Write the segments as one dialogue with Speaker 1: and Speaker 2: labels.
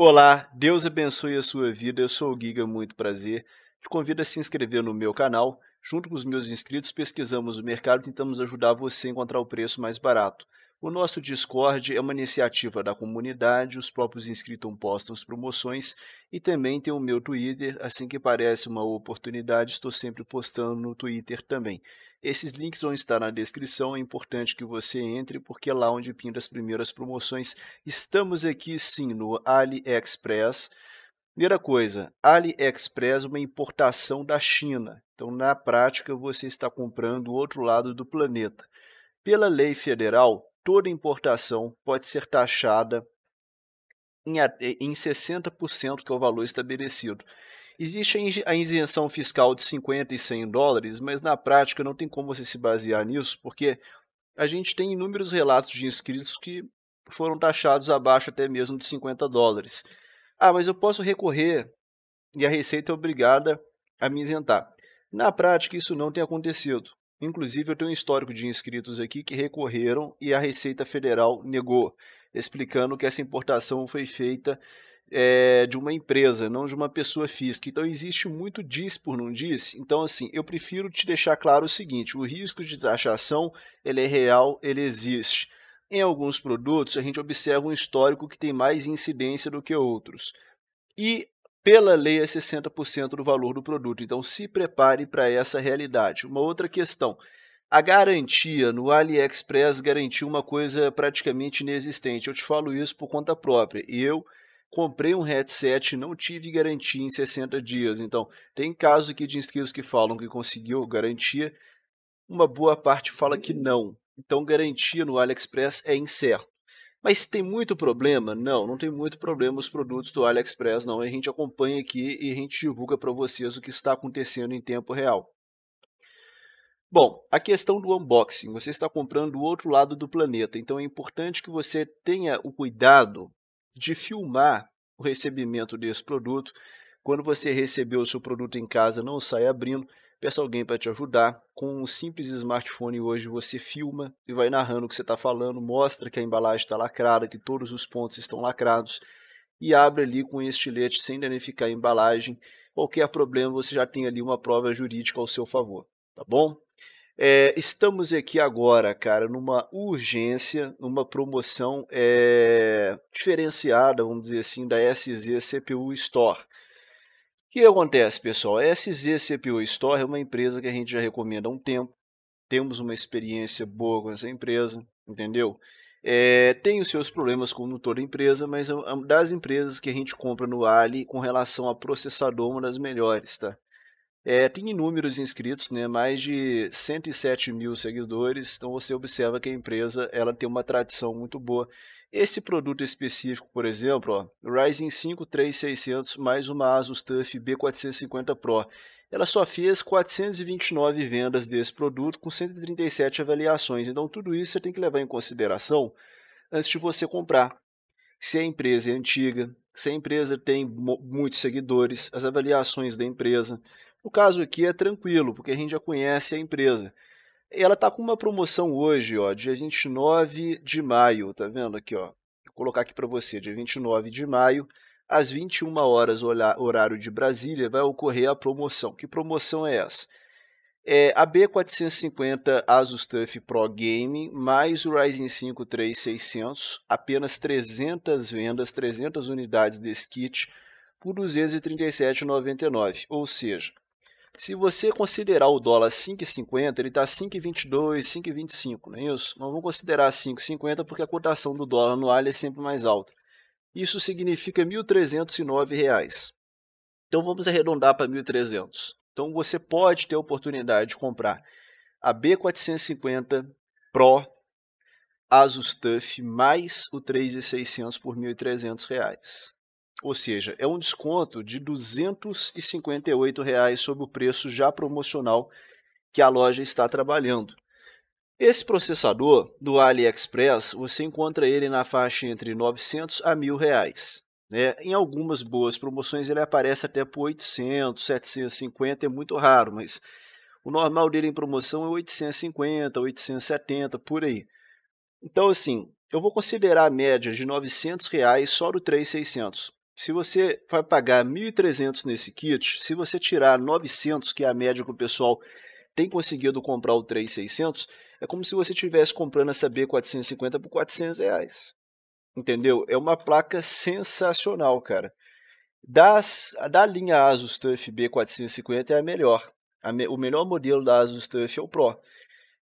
Speaker 1: Olá, Deus abençoe a sua vida. Eu sou o Giga, muito prazer. Te convido a se inscrever no meu canal. Junto com os meus inscritos, pesquisamos o mercado e tentamos ajudar você a encontrar o preço mais barato. O nosso Discord é uma iniciativa da comunidade, os próprios inscritos postam as promoções e também tem o meu Twitter. Assim que parece uma oportunidade, estou sempre postando no Twitter também. Esses links vão estar na descrição, é importante que você entre porque é lá onde pinta as primeiras promoções. Estamos aqui sim no AliExpress. Primeira coisa, AliExpress uma importação da China. Então, na prática, você está comprando o outro lado do planeta. Pela lei federal, toda importação pode ser taxada em 60%, que é o valor estabelecido. Existe a isenção fiscal de 50 e 100 dólares, mas na prática não tem como você se basear nisso, porque a gente tem inúmeros relatos de inscritos que foram taxados abaixo até mesmo de 50 dólares. Ah, mas eu posso recorrer e a Receita é obrigada a me isentar. Na prática, isso não tem acontecido. Inclusive, eu tenho um histórico de inscritos aqui que recorreram e a Receita Federal negou, explicando que essa importação foi feita é, de uma empresa, não de uma pessoa física. Então existe muito disso por não disse. Então assim, eu prefiro te deixar claro o seguinte: o risco de taxação ele é real, ele existe. Em alguns produtos a gente observa um histórico que tem mais incidência do que outros. E pela lei é 60% do valor do produto. Então se prepare para essa realidade. Uma outra questão. A garantia no AliExpress garantiu uma coisa praticamente inexistente. Eu te falo isso por conta própria. Eu comprei um headset e não tive garantia em 60 dias. Então, tem casos aqui de inscritos que falam que conseguiu garantia, uma boa parte fala que uhum. não. Então, garantia no AliExpress é incerto. Mas tem muito problema? Não, não tem muito problema os produtos do AliExpress, não. A gente acompanha aqui e a gente divulga para vocês o que está acontecendo em tempo real. Bom, a questão do unboxing. Você está comprando do outro lado do planeta, então é importante que você tenha o cuidado de filmar o recebimento desse produto. Quando você recebeu o seu produto em casa, não sai abrindo, peça alguém para te ajudar. Com um simples smartphone hoje você filma e vai narrando o que você está falando, mostra que a embalagem está lacrada, que todos os pontos estão lacrados e abre ali com um estilete sem danificar a embalagem. Qualquer problema você já tem ali uma prova jurídica ao seu favor, tá bom? É, estamos aqui agora, cara, numa urgência, numa promoção é, diferenciada, vamos dizer assim, da SZ CPU Store. O que acontece, pessoal? A SZ CPU Store é uma empresa que a gente já recomenda há um tempo. Temos uma experiência boa com essa empresa, entendeu? É, tem os seus problemas como toda empresa, mas é é das empresas que a gente compra no Ali com relação a processador, uma das melhores, tá? É, tem inúmeros inscritos, né? mais de 107 mil seguidores, então você observa que a empresa ela tem uma tradição muito boa. Esse produto específico, por exemplo, ó, Ryzen 5 3600 mais uma Asus TUF B450 Pro, ela só fez 429 vendas desse produto com 137 avaliações. Então tudo isso você tem que levar em consideração antes de você comprar. Se a empresa é antiga, se a empresa tem muitos seguidores, as avaliações da empresa, no caso aqui é tranquilo, porque a gente já conhece a empresa. Ela está com uma promoção hoje, ó, dia 29 de maio, tá vendo aqui, ó? Vou colocar aqui para você, dia 29 de maio, às 21 horas horário de Brasília, vai ocorrer a promoção. Que promoção é essa? É a B450 Asus TUF Pro Gaming mais o Ryzen 5 3600, apenas 300 vendas, 300 unidades desse kit por R$ 237,99. Ou seja, se você considerar o dólar 5,50, ele está 5,22, 5,25, não é isso? Não vamos considerar 5,50 porque a cotação do dólar no alho é sempre mais alta. Isso significa R$ 1.309. Então vamos arredondar para R$ 1.300. Então você pode ter a oportunidade de comprar a B450 Pro Asus TUF mais o 3600 por R$ 1.300. Ou seja, é um desconto de R$ 258,00 reais sobre o preço já promocional que a loja está trabalhando. Esse processador do AliExpress, você encontra ele na faixa entre 900 a 1000 reais. Né? Em algumas boas promoções ele aparece até por 800, 750, é muito raro, mas o normal dele em promoção é 850, 870, por aí. Então assim, eu vou considerar a média de 900 reais só do 3600. Se você vai pagar 1.300 nesse kit, se você tirar 900, que é a média que o pessoal tem conseguido comprar o 3600, é como se você estivesse comprando essa B450 por 400 reais. Entendeu? É uma placa sensacional, cara. Das, da linha Asus TUF B450 é a melhor. A me, o melhor modelo da Asus TUF é o Pro.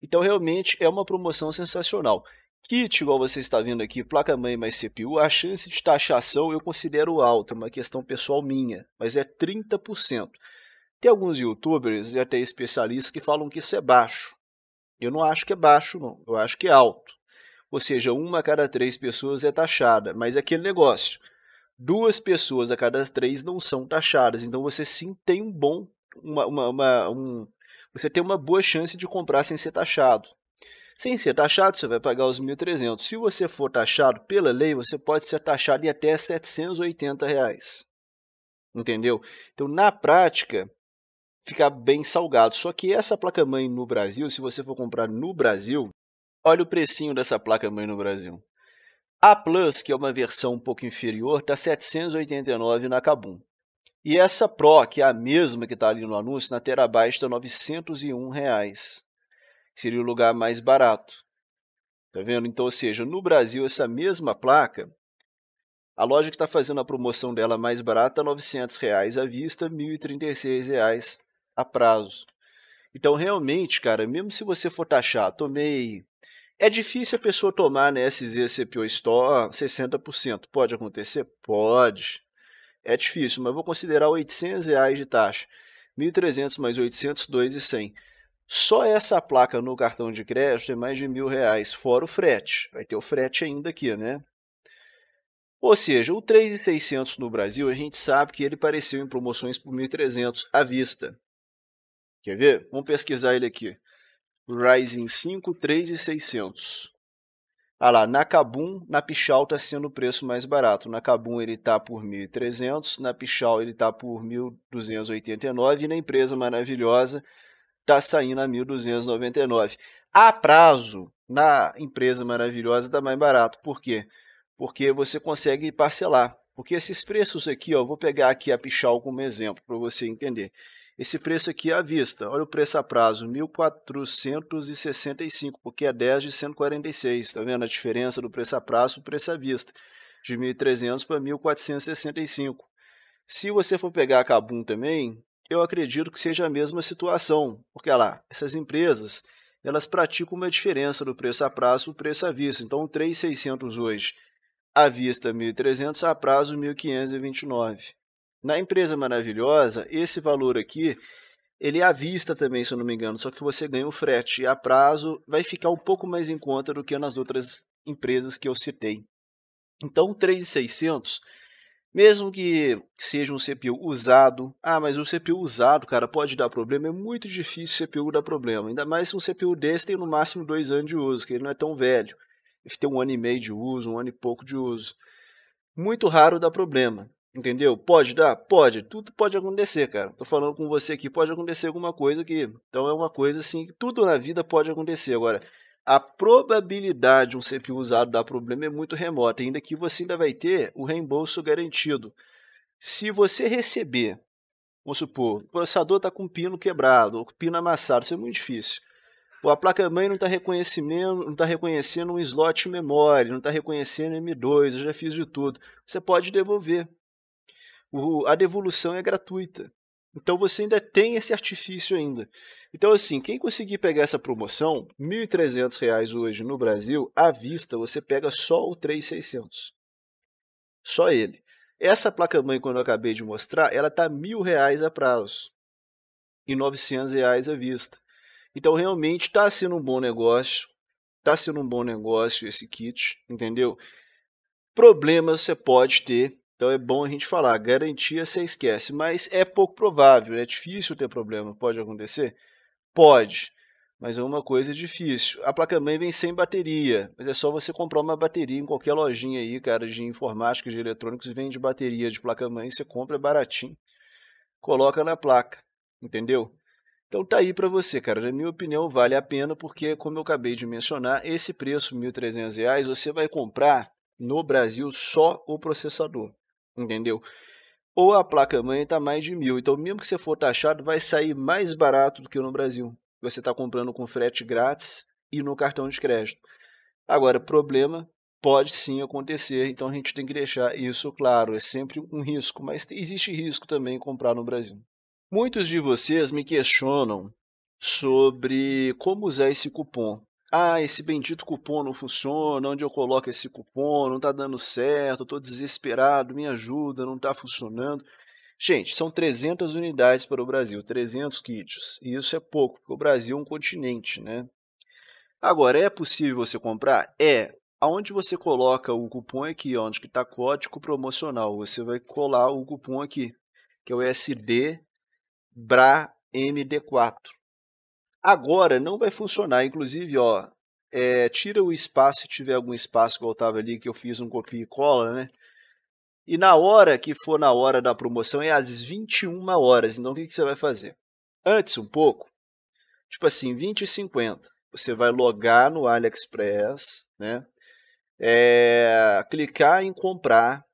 Speaker 1: Então, realmente, é uma promoção sensacional kit, igual você está vendo aqui, placa-mãe mais CPU, a chance de taxação eu considero alta, uma questão pessoal minha, mas é 30%. Tem alguns youtubers e até especialistas que falam que isso é baixo. Eu não acho que é baixo, não. Eu acho que é alto. Ou seja, uma a cada três pessoas é taxada, mas é aquele negócio. Duas pessoas a cada três não são taxadas, então você sim tem um bom, uma, uma, uma um, você tem uma boa chance de comprar sem ser taxado. Sem ser taxado, você vai pagar os 1.300. Se você for taxado pela lei, você pode ser taxado em até 780. Reais. Entendeu? Então, na prática, fica bem salgado. Só que essa placa-mãe no Brasil, se você for comprar no Brasil, olha o precinho dessa placa-mãe no Brasil. A Plus, que é uma versão um pouco inferior, está 789 na Kabum. E essa Pro, que é a mesma que está ali no anúncio, na Terabyte está 901 reais seria o lugar mais barato. Tá vendo? Então, ou seja, no Brasil, essa mesma placa, a loja que está fazendo a promoção dela mais barata, R$ 900 reais à vista, R$ 1.036 reais a prazo. Então, realmente, cara, mesmo se você for taxar, tomei. É difícil a pessoa tomar na SZCPO Store 60%. Pode acontecer? Pode. É difícil, mas eu vou considerar R$ 800 reais de taxa. 1.300 mais 800, 2.100. Só essa placa no cartão de crédito é mais de mil reais, fora o frete. Vai ter o frete ainda aqui, né? Ou seja, o 3.600 no Brasil, a gente sabe que ele apareceu em promoções por 1.300 à vista. Quer ver? Vamos pesquisar ele aqui. Ryzen 5, 3.600. Ah lá, na Kabum, na Pichal está sendo o preço mais barato. Na Kabum ele está por 1.300, na Pichal ele está por 1.289 e na empresa maravilhosa está saindo a 1.299. A prazo, na empresa maravilhosa, está mais barato. Por quê? Porque você consegue parcelar. Porque esses preços aqui, ó, vou pegar aqui a Pichal como exemplo para você entender. Esse preço aqui é à vista. Olha o preço a prazo, 1.465, porque é 10 de 146. Está vendo a diferença do preço a prazo para o preço à vista? De 1.300 para 1.465. Se você for pegar a Kabum também, eu acredito que seja a mesma situação, porque lá, essas empresas elas praticam uma diferença do preço a prazo para o preço à vista. Então, 3,600 hoje à vista 1.300, a prazo 1.529. Na empresa maravilhosa, esse valor aqui ele é à vista também, se eu não me engano, só que você ganha o frete e a prazo vai ficar um pouco mais em conta do que nas outras empresas que eu citei. Então, 3,600 mesmo que seja um CPU usado, ah, mas um CPU usado, cara, pode dar problema. É muito difícil o CPU dar problema. Ainda mais se um CPU desse tem no máximo dois anos de uso, que ele não é tão velho. Ele tem um ano e meio de uso, um ano e pouco de uso. Muito raro dar problema. Entendeu? Pode dar? Pode. Tudo pode acontecer, cara. Tô falando com você aqui, pode acontecer alguma coisa aqui. Então é uma coisa assim, tudo na vida pode acontecer. Agora, a probabilidade de um CPU usado dar problema é muito remota, ainda que você ainda vai ter o reembolso garantido. Se você receber, vamos supor, o processador está com pino quebrado, ou pino amassado, isso é muito difícil. Ou a placa-mãe não está reconhecendo, tá reconhecendo um slot de memória, não está reconhecendo M2, eu já fiz de tudo. Você pode devolver. O, a devolução é gratuita. Então você ainda tem esse artifício ainda. Então assim, quem conseguir pegar essa promoção, R$ 1.300 hoje no Brasil, à vista, você pega só o 3.600. Só ele. Essa placa-mãe, quando eu acabei de mostrar, ela está R$ 1.000 a prazo e R$ 900 à vista. Então realmente está sendo um bom negócio, está sendo um bom negócio esse kit, entendeu? Problemas você pode ter, então é bom a gente falar, garantia você esquece, mas é pouco provável, é difícil ter problema, pode acontecer? Pode, mas é uma coisa difícil. A placa-mãe vem sem bateria, mas é só você comprar uma bateria em qualquer lojinha aí, cara, de informática, de eletrônicos, vende bateria de placa-mãe, você compra é baratinho, coloca na placa, entendeu? Então tá aí para você, cara. Na minha opinião, vale a pena porque, como eu acabei de mencionar, esse preço, R$ 1.300, você vai comprar no Brasil só o processador entendeu? Ou a placa-mãe está mais de mil. Então, mesmo que você for taxado, vai sair mais barato do que no Brasil. Você está comprando com frete grátis e no cartão de crédito. Agora, problema pode sim acontecer, então a gente tem que deixar isso claro. É sempre um risco, mas existe risco também em comprar no Brasil. Muitos de vocês me questionam sobre como usar esse cupom ah, esse bendito cupom não funciona, onde eu coloco esse cupom, não está dando certo, estou desesperado, me ajuda, não está funcionando. Gente, são 300 unidades para o Brasil, 300 kits, e isso é pouco, porque o Brasil é um continente, né? Agora, é possível você comprar? É. Aonde você coloca o cupom aqui, onde que está código promocional, você vai colar o cupom aqui, que é o SD BRAMD4. Agora não vai funcionar. Inclusive, ó, é, tira o espaço, se tiver algum espaço que eu tava ali, que eu fiz um copia e cola, né? E na hora que for na hora da promoção é às 21 horas. Então o que, que você vai fazer? Antes um pouco, tipo assim, 20 e 50. Você vai logar no AliExpress, né? É, clicar em comprar.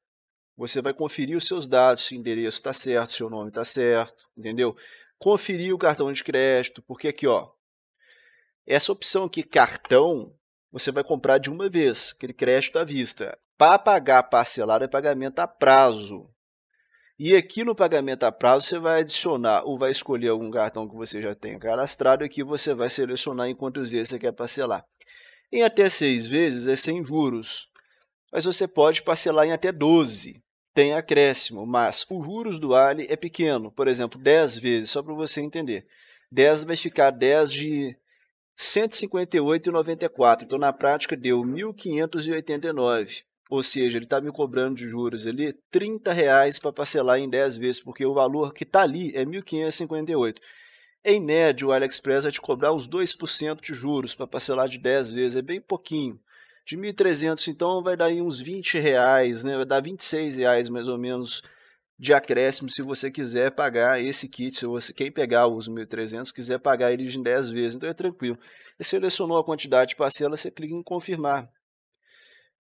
Speaker 1: Você vai conferir os seus dados, endereço está certo, seu nome está certo, entendeu? conferir o cartão de crédito, porque aqui, ó, essa opção aqui, cartão, você vai comprar de uma vez, aquele crédito à vista. Para pagar parcelado é pagamento a prazo. E aqui no pagamento a prazo, você vai adicionar ou vai escolher algum cartão que você já tenha cadastrado. Aqui você vai selecionar em quantos dias você quer parcelar. Em até seis vezes é sem juros, mas você pode parcelar em até 12 tem acréscimo, mas o juros do Ali é pequeno, por exemplo, 10 vezes, só para você entender. 10 vai ficar 10 de 158,94. Então, na prática, deu 1.589. Ou seja, ele está me cobrando de juros ali R$ 30,00 para parcelar em 10 vezes, porque o valor que está ali é 1.558. Em média, o AliExpress vai te cobrar os 2% de juros para parcelar de 10 vezes, é bem pouquinho. De 1.300, então, vai dar aí uns 20 reais, né? Vai dar 26 reais mais ou menos de acréscimo se você quiser pagar esse kit, se você, quem pegar os 1.300 quiser pagar ele em 10 vezes, então é tranquilo. Você selecionou a quantidade de parcela, você clica em confirmar.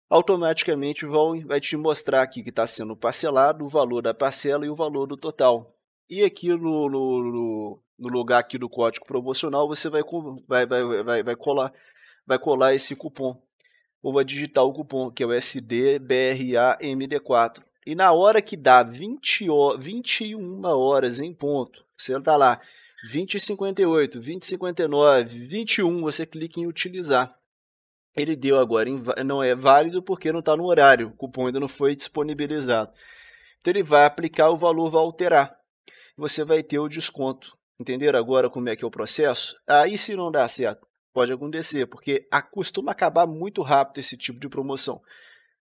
Speaker 1: Automaticamente vai te mostrar aqui que está sendo parcelado, o valor da parcela e o valor do total. E aqui no, no, no lugar aqui do código promocional, você vai, vai, vai, vai, vai, colar, vai colar esse cupom ou digitar o cupom, que é o SDBRAMD4. E na hora que dá 20 horas, 21 horas em ponto, você está lá, 2058, 2059, 21, você clica em utilizar. Ele deu agora, não é válido porque não está no horário, o cupom ainda não foi disponibilizado. Então ele vai aplicar o valor, vai alterar. Você vai ter o desconto. Entenderam agora como é que é o processo? Aí se não dá certo, pode acontecer, porque costuma acabar muito rápido esse tipo de promoção.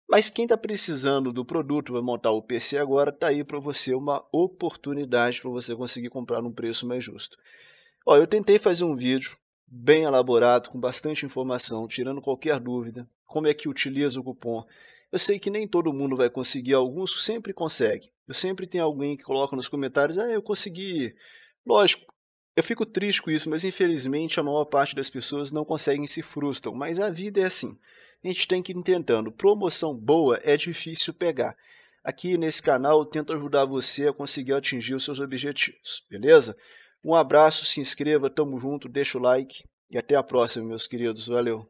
Speaker 1: Mas quem está precisando do produto, vai montar o PC agora, está aí para você uma oportunidade para você conseguir comprar num preço mais justo. Ó, eu tentei fazer um vídeo bem elaborado, com bastante informação, tirando qualquer dúvida, como é que utiliza o cupom. Eu sei que nem todo mundo vai conseguir, alguns sempre conseguem. Eu sempre tenho alguém que coloca nos comentários, ah, eu consegui. Lógico, eu fico triste com isso, mas infelizmente a maior parte das pessoas não conseguem e se frustram. Mas a vida é assim. A gente tem que ir tentando. Promoção boa é difícil pegar. Aqui nesse canal eu tento ajudar você a conseguir atingir os seus objetivos, beleza? Um abraço, se inscreva, tamo junto, deixa o like e até a próxima, meus queridos. Valeu!